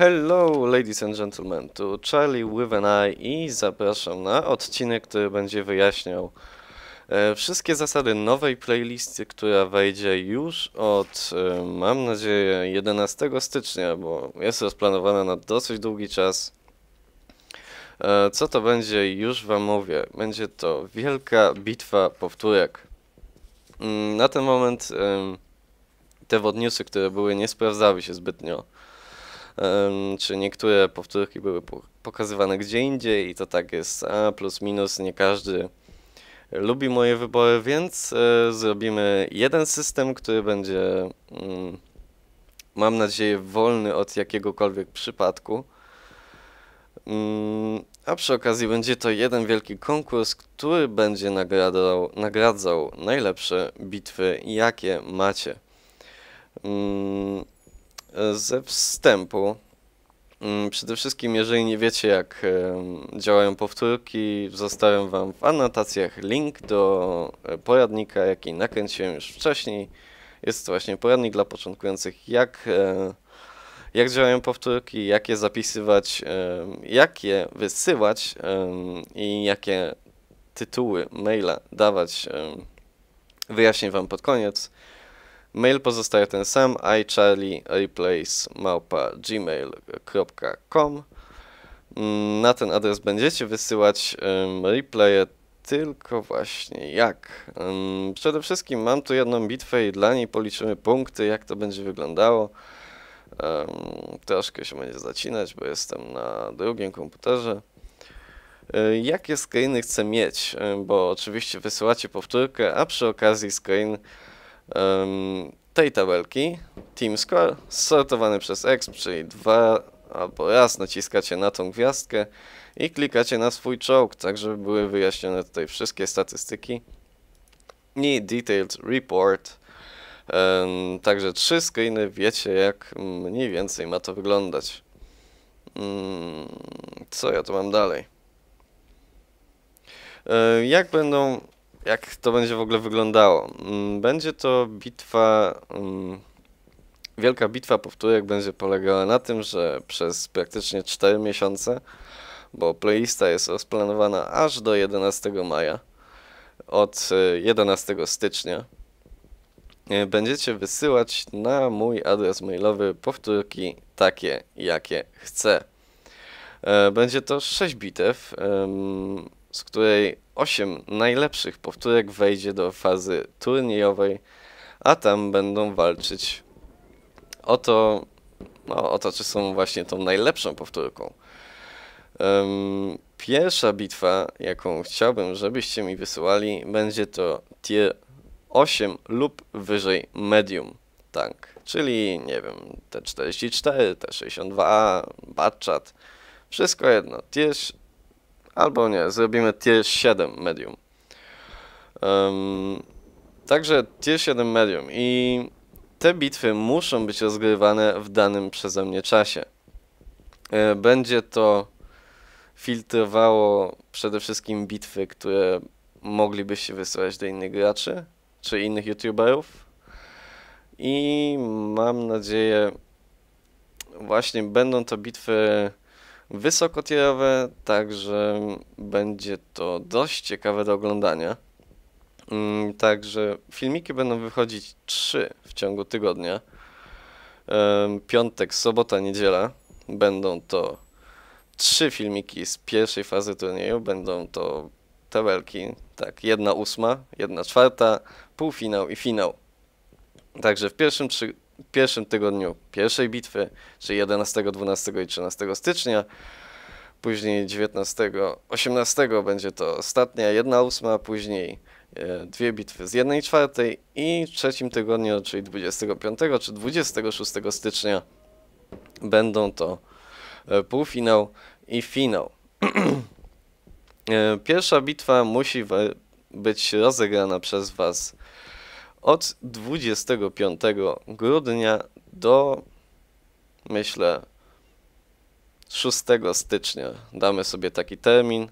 Hello ladies and gentlemen, tu Charlie with an eye i zapraszam na odcinek, który będzie wyjaśniał e, wszystkie zasady nowej playlisty, która wejdzie już od, e, mam nadzieję, 11 stycznia, bo jest rozplanowana na dosyć długi czas. E, co to będzie, już Wam mówię. Będzie to wielka bitwa powtórek. Mm, na ten moment te wodniusy, które były, nie sprawdzały się zbytnio czy niektóre powtórki były pokazywane gdzie indziej i to tak jest a plus minus, nie każdy lubi moje wybory, więc e, zrobimy jeden system, który będzie, mm, mam nadzieję, wolny od jakiegokolwiek przypadku. Mm, a przy okazji będzie to jeden wielki konkurs, który będzie nagradzał, nagradzał najlepsze bitwy, jakie macie. Mm, E, ze wstępu. Mm, przede wszystkim, jeżeli nie wiecie, jak e, działają powtórki, zostawiam Wam w anotacjach link do e, poradnika, jaki nakręciłem już wcześniej. Jest to właśnie poradnik dla początkujących, jak, jak działają powtórki, jak je zapisywać, jak je wysyłać i jakie tytuły maila dawać. Wyjaśnię Wam pod koniec. Mail pozostaje ten sam, iCharlieReplays.gmail.com mm, Na ten adres będziecie wysyłać um, replaye tylko właśnie jak. Um, przede wszystkim mam tu jedną bitwę i dla niej policzymy punkty, jak to będzie wyglądało. Um, troszkę się będzie zacinać, bo jestem na drugim komputerze. E, jakie screeny chcę mieć, bo oczywiście wysyłacie powtórkę, a przy okazji screen tej tabelki Team Score sortowany przez EXP, czyli dwa albo raz naciskacie na tą gwiazdkę i klikacie na swój czołg, tak żeby były wyjaśnione tutaj wszystkie statystyki i Detailed Report. Także trzy screeny, wiecie jak mniej więcej ma to wyglądać. Mm, co ja tu mam dalej? E, jak będą jak to będzie w ogóle wyglądało? Mm, będzie to bitwa. Mm, wielka bitwa powtórek będzie polegała na tym, że przez praktycznie 4 miesiące, bo playlista jest rozplanowana aż do 11 maja, od 11 e, stycznia, e, będziecie wysyłać na mój adres mailowy powtórki takie, jakie chcę. E, będzie to 6 bitew, z której 8 najlepszych powtórek wejdzie do fazy turniejowej, a tam będą walczyć o to, no, o to czy są właśnie tą najlepszą powtórką. Um, pierwsza bitwa, jaką chciałbym, żebyście mi wysyłali, będzie to tier 8 lub wyżej medium tank, czyli nie wiem, te 44, te 62 Batchat, wszystko jedno, tier Albo nie, zrobimy tier 7 medium. Um, także tier 7 medium i te bitwy muszą być rozgrywane w danym przeze mnie czasie. E, będzie to filtrowało przede wszystkim bitwy, które moglibyście wysłać do innych graczy czy innych youtuberów. I mam nadzieję, właśnie będą to bitwy wysokotierowe, także będzie to dość ciekawe do oglądania. Mm, także filmiki będą wychodzić trzy w ciągu tygodnia. Piątek, sobota, niedziela będą to trzy filmiki z pierwszej fazy turnieju. Będą to tabelki, tak, jedna ósma, jedna czwarta, półfinał i finał. Także w pierwszym trzy pierwszym tygodniu pierwszej bitwy, czyli 11, 12 i 13 stycznia. Później 19, 18 będzie to ostatnia, 1 ósma, później e, dwie bitwy z 1 czwartej i w trzecim tygodniu, czyli 25 czy 26 stycznia będą to e, półfinał i finał. E, pierwsza bitwa musi być rozegrana przez Was od 25 grudnia do myślę 6 stycznia. Damy sobie taki termin.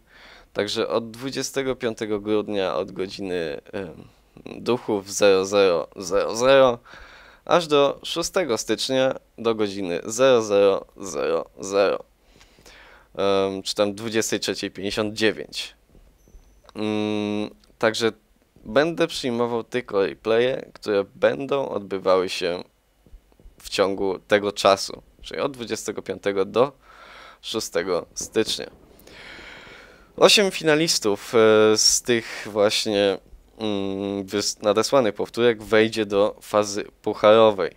Także od 25 grudnia od godziny y, duchów 0000 aż do 6 stycznia do godziny 0000 czy tam 23.59. Mm, także Będę przyjmował tylko replaye, które będą odbywały się w ciągu tego czasu, czyli od 25 do 6 stycznia. Osiem finalistów e, z tych właśnie mm, nadesłanych powtórek wejdzie do fazy pucharowej.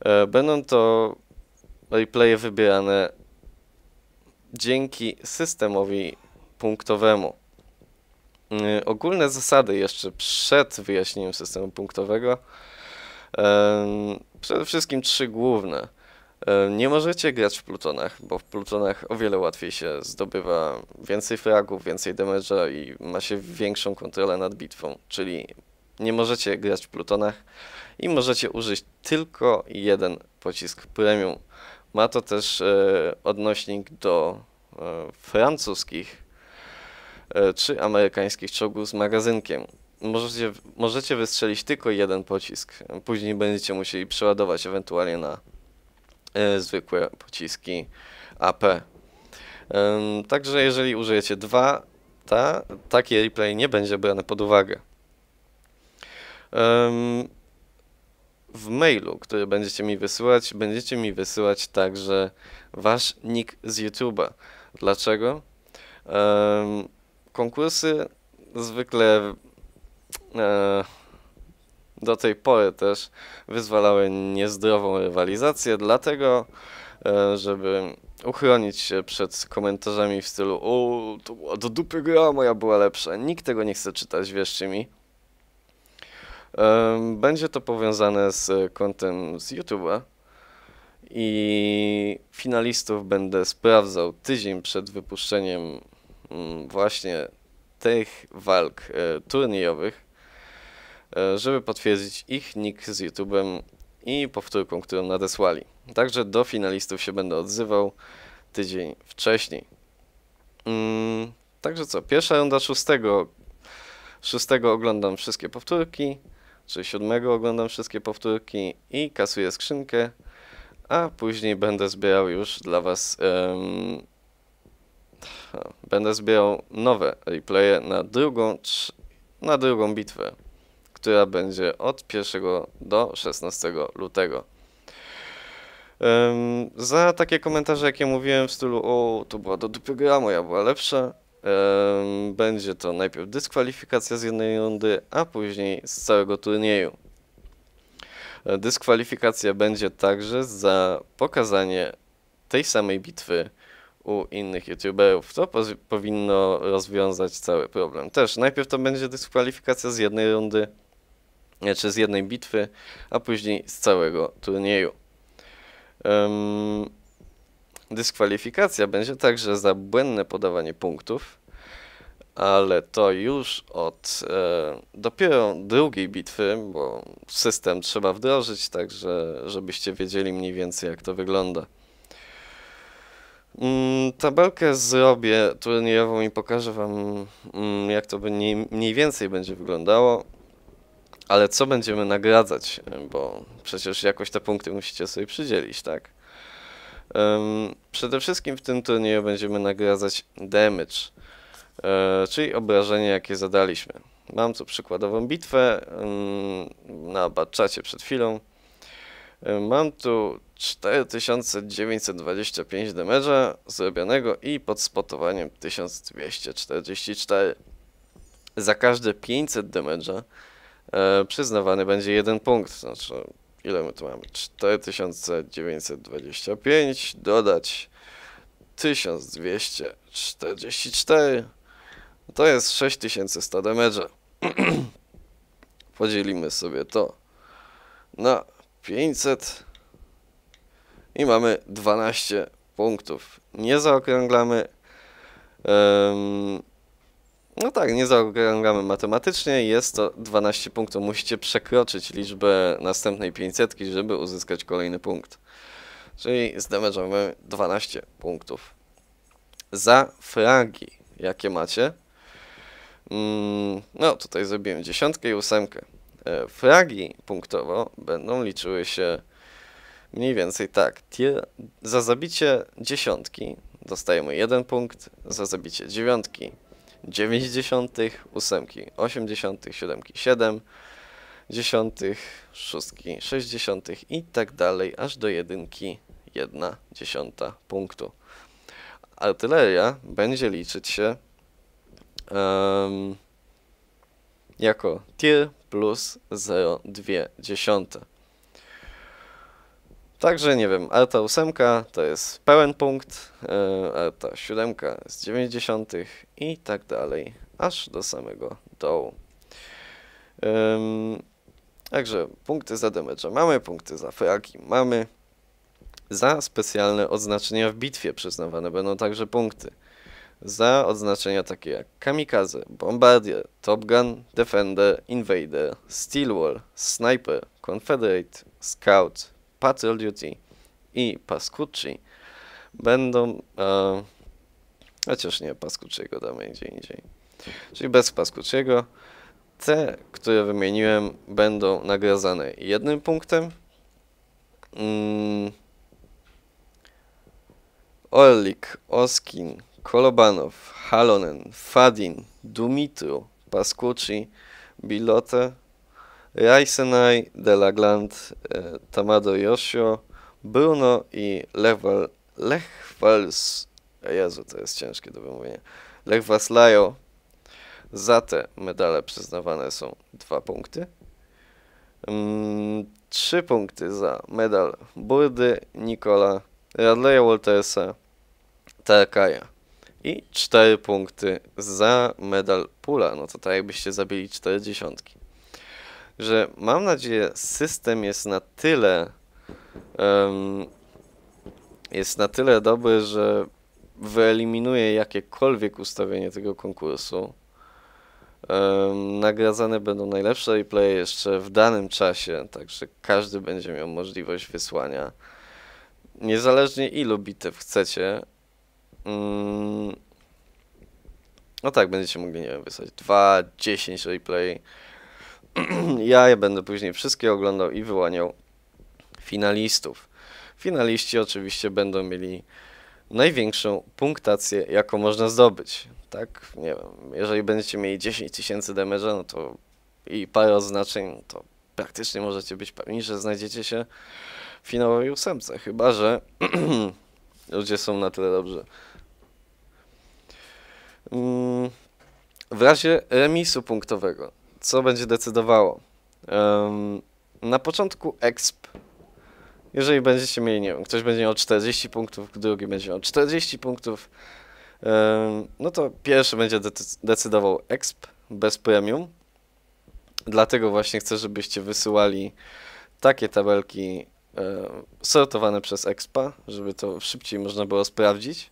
E, będą to replaye wybierane dzięki systemowi punktowemu. Y, ogólne zasady jeszcze przed wyjaśnieniem systemu punktowego. Przede wszystkim trzy główne. Nie możecie grać w plutonach, bo w plutonach o wiele łatwiej się zdobywa więcej fragów, więcej damage'a i ma się większą kontrolę nad bitwą, czyli nie możecie grać w plutonach i możecie użyć tylko jeden pocisk premium. Ma to też e, odnośnik do e, francuskich czy e, amerykańskich czołgów z magazynkiem. Możecie, możecie wystrzelić tylko jeden pocisk, później będziecie musieli przeładować ewentualnie na e, zwykłe pociski AP. także jeżeli użyjecie dwa, ta, taki replay nie będzie brany pod uwagę. w mailu, który będziecie mi wysyłać, będziecie mi wysyłać także wasz nick z YouTube'a. Dlaczego? konkursy zwykle e, do tej pory też wyzwalały niezdrową rywalizację, dlatego e, żeby uchronić się przed komentarzami w stylu o, to była do dupy gra, moja była lepsza. Nikt tego nie chce czytać, wierzcie mi. Będzie to powiązane z kontem z YouTube'a i finalistów będę sprawdzał tydzień przed wypuszczeniem Mm, właśnie tych walk e, turniejowych, e, żeby potwierdzić ich nick z YouTube'em i powtórką, którą nadesłali. Także do finalistów się będę odzywał tydzień wcześniej. Mm, także co, pierwsza runda szóstego. Szóstego oglądam wszystkie powtórki, czy siódmego oglądam wszystkie powtórki i kasuję skrzynkę, a później będę zbierał już dla Was um, Będę zbierał nowe replaye na drugą, na drugą bitwę, która będzie od 1 do 16 lutego. Um, za takie komentarze, jakie mówiłem w stylu o, to była do dupy gra, moja była lepsza, um, będzie to najpierw dyskwalifikacja z jednej rundy, a później z całego turnieju. Dyskwalifikacja będzie także za pokazanie tej samej bitwy u innych youtuberów. To powinno rozwiązać cały problem. Też najpierw to będzie dyskwalifikacja z jednej rundy, e, czy z jednej bitwy, a później z całego turnieju. Um, dyskwalifikacja będzie także za błędne podawanie punktów, ale to już od e, dopiero drugiej bitwy, bo system trzeba wdrożyć, także żebyście wiedzieli mniej więcej jak to wygląda. Mm, tabelkę zrobię turniejową i pokażę Wam, mm, jak to mniej więcej będzie wyglądało. Ale co będziemy nagradzać, bo przecież jakoś te punkty musicie sobie przydzielić, tak? Przede wszystkim w tym turnieju będziemy nagradzać damage, e, czyli obrażenie, jakie zadaliśmy. Mam tu przykładową bitwę na baczacie przed chwilą. Mam tu 4925 damage'a zrobionego i pod spotowaniem 1244. Za każde 500 damage'a e, przyznawany będzie jeden punkt, znaczy ile my tu mamy? 4925 dodać 1244 to jest 6100 damage'a. Podzielimy sobie to na 500 i mamy 12 punktów. Nie zaokrąglamy. Um, no tak, nie zaokrąglamy matematycznie, jest to 12 punktów. Musicie przekroczyć liczbę następnej 500, żeby uzyskać kolejny punkt. Czyli zdemerzamy 12 punktów. Za fragi, jakie macie? Mm, no, tutaj zrobiłem dziesiątkę i ósemkę. E, fragi punktowo będą liczyły się Mniej więcej tak. za zabicie dziesiątki dostajemy jeden punkt, za zabicie dziewiątki dziewięćdziesiątych, ósemki osiemdziesiątych, siódemki 7, dziesiątych, szóstki sześćdziesiątych i tak dalej, aż do jedynki 1 dziesiąta punktu. Artyleria będzie liczyć się um, jako tir plus 0,2 Także nie wiem, a ta ósemka to jest pełen punkt, e, a ta siódemka z 90 i tak dalej, aż do samego dołu. Um, także punkty za damage mamy, punkty za fragi mamy. Za specjalne odznaczenia w bitwie przyznawane będą także punkty. Za odznaczenia takie jak Kamikaze, Bombardier, Top Gun, Defender, Invader, steel wall, Sniper, Confederate, Scout, Patrol Duty i Pascucci będą, e, chociaż nie, Pascucciego damy gdzie indziej, czyli bez Pascucciego, te, które wymieniłem, będą nagradzane jednym punktem. Mm. Orlik, Oskin, Kolobanow, Halonen, Fadin, Dumitru, Paskucci, Bilote, Raisenai, Delagland, e, Tamado Yoshio, Bruno i Lechwal, Lechwals, Jezu, to jest ciężkie do wymówienia, Lechwas Lajo. Za te medale przyznawane są dwa punkty. Mm, trzy punkty za medal Burdy, Nikola, Radleya Waltersa, Tarkaja i cztery punkty za medal Pula. No to tak jakbyście zabili cztery dziesiątki że mam nadzieję system jest na tyle um, jest na tyle dobry, że wyeliminuje jakiekolwiek ustawienie tego konkursu. Um, nagradzane będą najlepsze replaye jeszcze w danym czasie, także każdy będzie miał możliwość wysłania. Niezależnie ilu bitew chcecie, um, no tak, będziecie mogli, nie wiem, wysłać 2, 10 replay. ja je będę później wszystkie oglądał i wyłaniał finalistów. Finaliści oczywiście będą mieli największą punktację, jaką można zdobyć. Tak, nie wiem, jeżeli będziecie mieli 10 tysięcy damage'a, no to i parę oznaczeń, to praktycznie możecie być pewni, że znajdziecie się w finałowej ósemce, chyba że ludzie są na tyle dobrzy. Mm, w razie remisu punktowego co będzie decydowało. Um, na początku EXP, jeżeli będziecie mieli, nie wiem, ktoś będzie miał 40 punktów, drugi będzie miał 40 punktów, um, no to pierwszy będzie decydował EXP bez premium. Dlatego właśnie chcę, żebyście wysyłali takie tabelki um, sortowane przez EXPA, żeby to szybciej można było sprawdzić.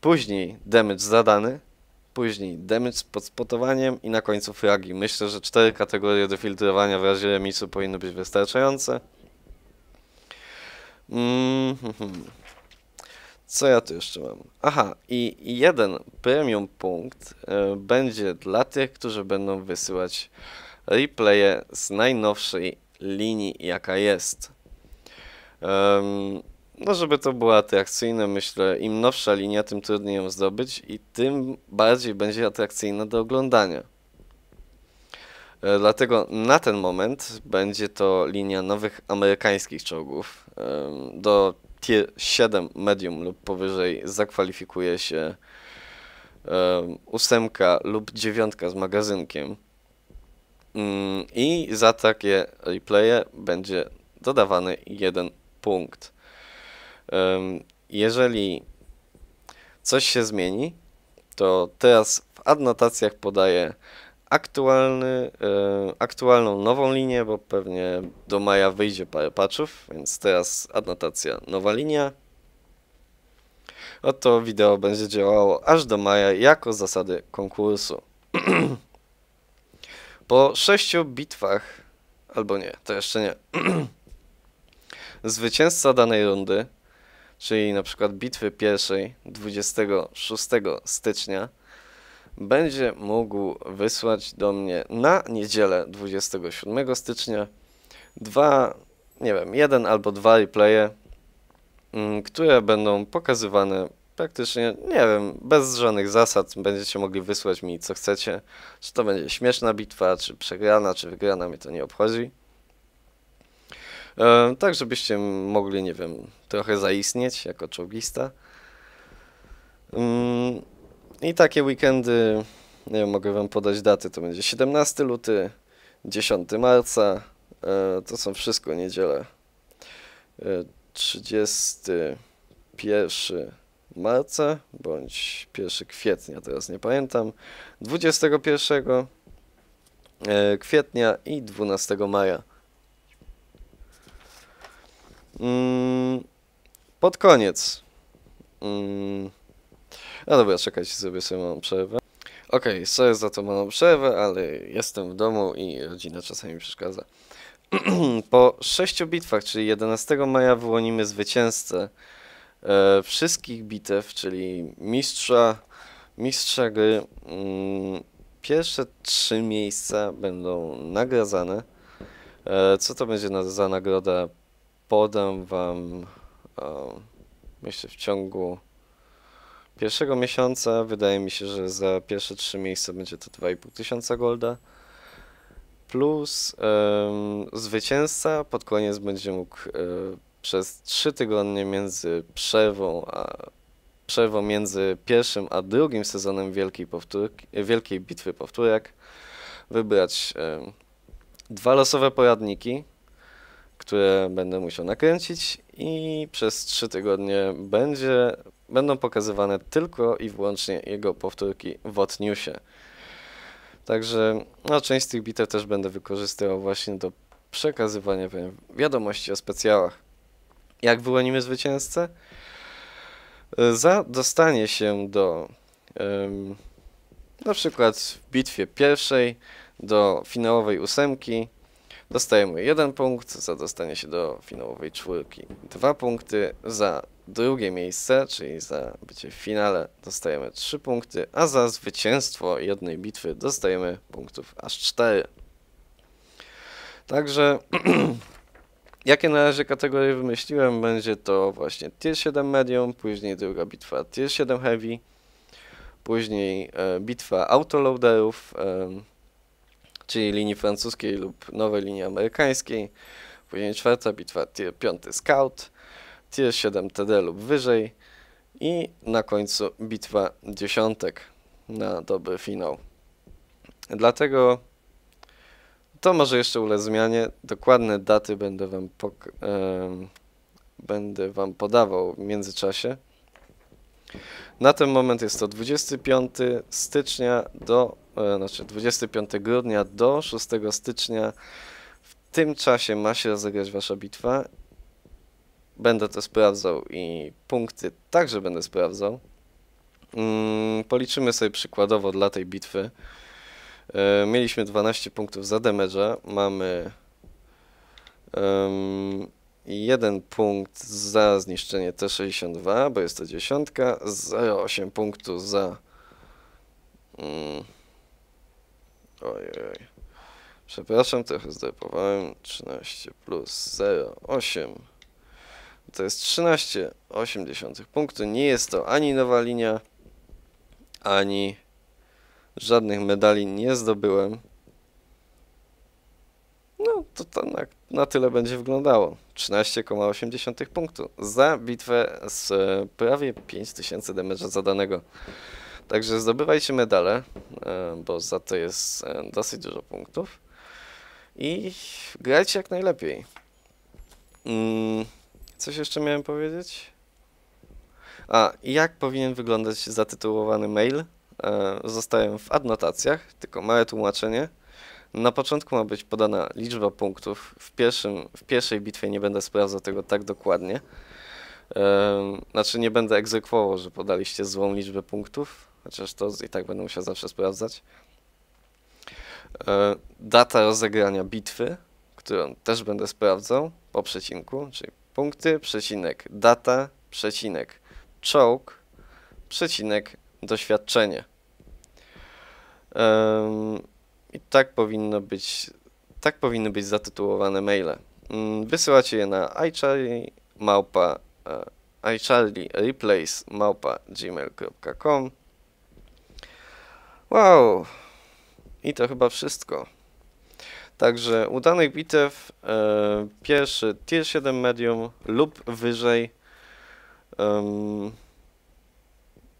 Później damage zadany, Później damage pod spotowaniem i na końcu fragi. Myślę, że cztery kategorie do filtrowania w razie remisu powinny być wystarczające. Mm -hmm. Co ja tu jeszcze mam? Aha, i jeden premium punkt y, będzie dla tych, którzy będą wysyłać replaye z najnowszej linii, jaka jest. Um, no żeby to było atrakcyjne, myślę, im nowsza linia, tym trudniej ją zdobyć i tym bardziej będzie atrakcyjna do oglądania. E, dlatego na ten moment będzie to linia nowych amerykańskich czołgów. E, do tier 7 medium lub powyżej zakwalifikuje się e, ósemka lub dziewiątka z magazynkiem. Mm, I za takie replaye będzie dodawany jeden punkt jeżeli coś się zmieni, to teraz w adnotacjach podaję aktualny, e, aktualną nową linię, bo pewnie do maja wyjdzie parę patchów, więc teraz adnotacja nowa linia. Oto wideo będzie działało aż do maja jako zasady konkursu. po sześciu bitwach, albo nie, to jeszcze nie, zwycięzca danej rundy czyli na przykład bitwy pierwszej 26 stycznia, będzie mógł wysłać do mnie na niedzielę 27 stycznia dwa, nie wiem, jeden albo dwa replaye, mm, które będą pokazywane praktycznie, nie wiem, bez żadnych zasad. Będziecie mogli wysłać mi co chcecie. Czy to będzie śmieszna bitwa, czy przegrana, czy wygrana, mnie to nie obchodzi. E, tak, żebyście mogli, nie wiem, trochę zaistnieć jako czołgista. Mm, I takie weekendy, nie wiem, mogę wam podać daty, to będzie 17 luty, 10 marca, e, to są wszystko niedziele. 31 e, marca bądź 1 kwietnia, teraz nie pamiętam, 21 kwietnia i 12 maja. Mm, pod koniec. Mm. No dobra, czekajcie sobie sobie mam przerwę. Okej, okay, sorry za to mam przerwę, ale jestem w domu i rodzina czasami przeszkadza. po sześciu bitwach, czyli 11 maja wyłonimy zwycięzcę e, wszystkich bitew, czyli mistrza, mistrza gry. Mm, pierwsze trzy miejsca będą nagradzane. E, co to będzie za nagroda? podam Wam, e, myślę, w ciągu pierwszego miesiąca. Wydaje mi się, że za pierwsze trzy miejsca będzie to 2,5 tysiąca golda. Plus yy, zwycięzca pod koniec będzie mógł e, przez trzy tygodnie między przerwą, a, przerwą między pierwszym a drugim sezonem Wielkiej, Wielkiej Bitwy Powtórek wybrać dwa losowe poradniki które będę musiał nakręcić i przez trzy tygodnie będzie, będą pokazywane tylko i wyłącznie jego powtórki w Otniusie. Także no, część z tych bitew też będę wykorzystywał właśnie do przekazywania wiadomości o specjalach. Jak wyłonimy zwycięzcę? E, za dostanie się do um, na przykład w bitwie pierwszej do finałowej ósemki Dostajemy jeden punkt za dostanie się do finałowej czwórki. Dwa punkty za drugie miejsce, czyli za bycie w finale dostajemy trzy punkty, a za zwycięstwo jednej bitwy dostajemy punktów aż cztery. Także jakie na razie kategorie wymyśliłem, będzie to właśnie tier 7 medium, później druga bitwa tier 7 heavy, później e, bitwa autoloaderów, e, czyli linii francuskiej lub nowej linii amerykańskiej. Później czwarta bitwa tier 5 Scout, tier 7 TD lub wyżej i na końcu bitwa dziesiątek na dobry finał. Dlatego to może jeszcze ulec zmianie. Dokładne daty będę wam, e będę wam podawał w międzyczasie. Na ten moment jest to 25 stycznia do E, znaczy 25 grudnia do 6 stycznia. W tym czasie ma się rozegrać wasza bitwa. Będę to sprawdzał i punkty także będę sprawdzał. Mm, policzymy sobie przykładowo dla tej bitwy. E, mieliśmy 12 punktów za damage'a, mamy um, jeden punkt za zniszczenie T62, bo jest to dziesiątka, 0,8 punktu za Przepraszam, trochę zdrapowałem. 13 plus 0,8 to jest 13,8 punktu. Nie jest to ani nowa linia, ani żadnych medali nie zdobyłem. No to, to na, na tyle będzie wyglądało. 13,8 punktu za bitwę z e, prawie 5000 damage'a zadanego. Także zdobywajcie medale, e, bo za to jest e, dosyć dużo punktów i grać jak najlepiej. Mm, coś jeszcze miałem powiedzieć? A, jak powinien wyglądać zatytułowany mail? E, zostałem w adnotacjach, tylko małe tłumaczenie. Na początku ma być podana liczba punktów. W, pierwszym, w pierwszej bitwie nie będę sprawdzał tego tak dokładnie. E, znaczy nie będę egzekwował, że podaliście złą liczbę punktów, chociaż to i tak będę musiał zawsze sprawdzać. E, data rozegrania bitwy, którą też będę sprawdzał po przecinku, czyli punkty, przecinek data, przecinek czołg, przecinek doświadczenie. I tak powinno być, tak powinny być zatytułowane maile. Mm, wysyłacie je na iCharlie małpa e, iCharlie replace małpa gmail.com Wow! I to chyba wszystko. Także udanych bitew e, pierwszy tier 7 medium lub wyżej. Um,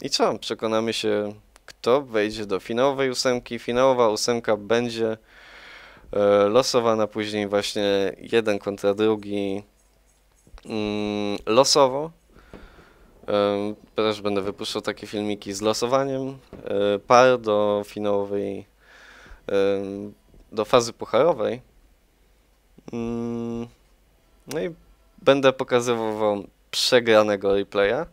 I co? Przekonamy się, kto wejdzie do finałowej ósemki. Finałowa ósemka będzie e, losowana później właśnie jeden kontra drugi mm, losowo. E, też będę wypuszczał takie filmiki z losowaniem e, par do finałowej do fazy pucharowej. Mm, no i będę pokazywał wam przegranego replaya.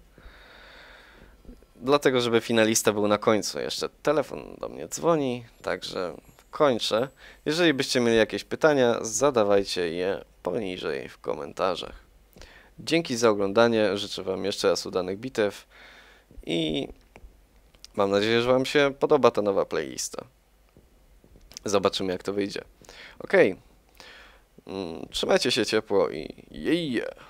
Dlatego, żeby finalista był na końcu. Jeszcze telefon do mnie dzwoni, także kończę. Jeżeli byście mieli jakieś pytania, zadawajcie je poniżej w komentarzach. Dzięki za oglądanie, życzę wam jeszcze raz udanych bitew i mam nadzieję, że wam się podoba ta nowa playlista. Zobaczymy, jak to wyjdzie. Okej. Okay. Mm, trzymajcie się ciepło i jej! Yeah.